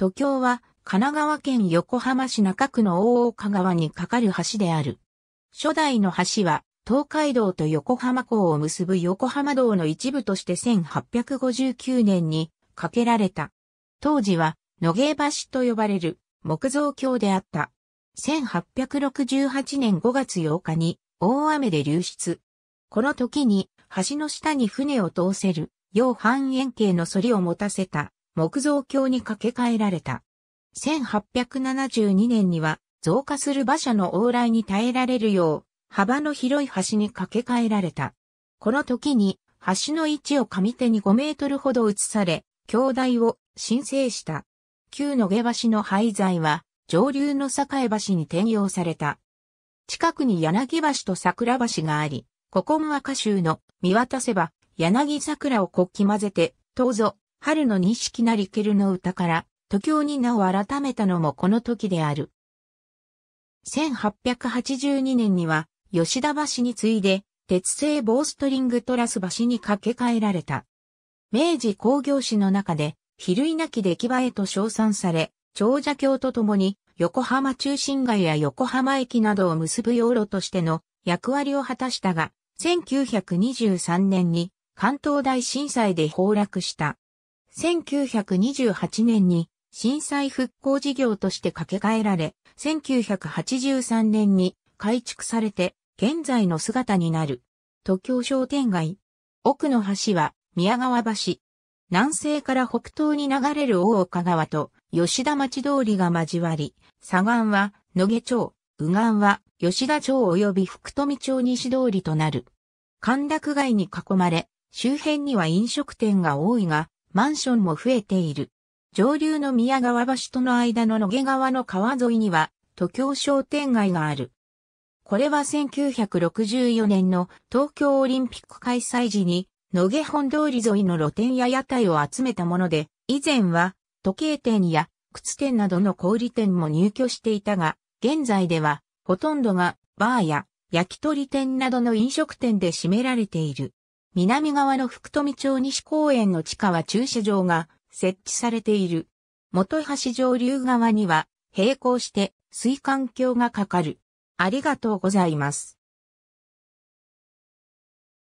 都京は神奈川県横浜市中区の大岡川に架かる橋である。初代の橋は東海道と横浜港を結ぶ横浜道の一部として1859年に架けられた。当時は野芸橋と呼ばれる木造橋であった。1868年5月8日に大雨で流出。この時に橋の下に船を通せる、洋半円形の反りを持たせた木造橋に架け替えられた。1872年には増加する馬車の往来に耐えられるよう幅の広い橋に架け替えられた。この時に橋の位置を上手に5メートルほど移され、橋台を申請した。旧野毛橋の廃材は上流の栄橋に転用された。近くに柳橋と桜橋があり、古今和歌集の見渡せば柳桜をこき混ぜて、どうぞ春の錦なりけるの歌から、時京に名を改めたのもこの時である。1882年には、吉田橋に次いで、鉄製棒ストリングトラス橋に架け替えられた。明治工業史の中で、比類なき出来栄えと称賛され、長者橋とともに、横浜中心街や横浜駅などを結ぶ要路としての役割を果たしたが、1923年に関東大震災で崩落した。1928年に震災復興事業として架け替えられ、1983年に改築されて現在の姿になる。東京商店街。奥の橋は宮川橋。南西から北東に流れる大岡川と吉田町通りが交わり、左岸は野毛町、右岸は吉田町及び福富町西通りとなる。歓楽街に囲まれ、周辺には飲食店が多いが、マンションも増えている。上流の宮川橋との間の野毛川の川沿いには、都京商店街がある。これは1964年の東京オリンピック開催時に、野毛本通り沿いの露店や屋台を集めたもので、以前は時計店や靴店などの小売店も入居していたが、現在ではほとんどがバーや焼き鳥店などの飲食店で占められている。南側の福富町西公園の地下は駐車場が設置されている。元橋上流側には並行して水管橋がかかる。ありがとうございます。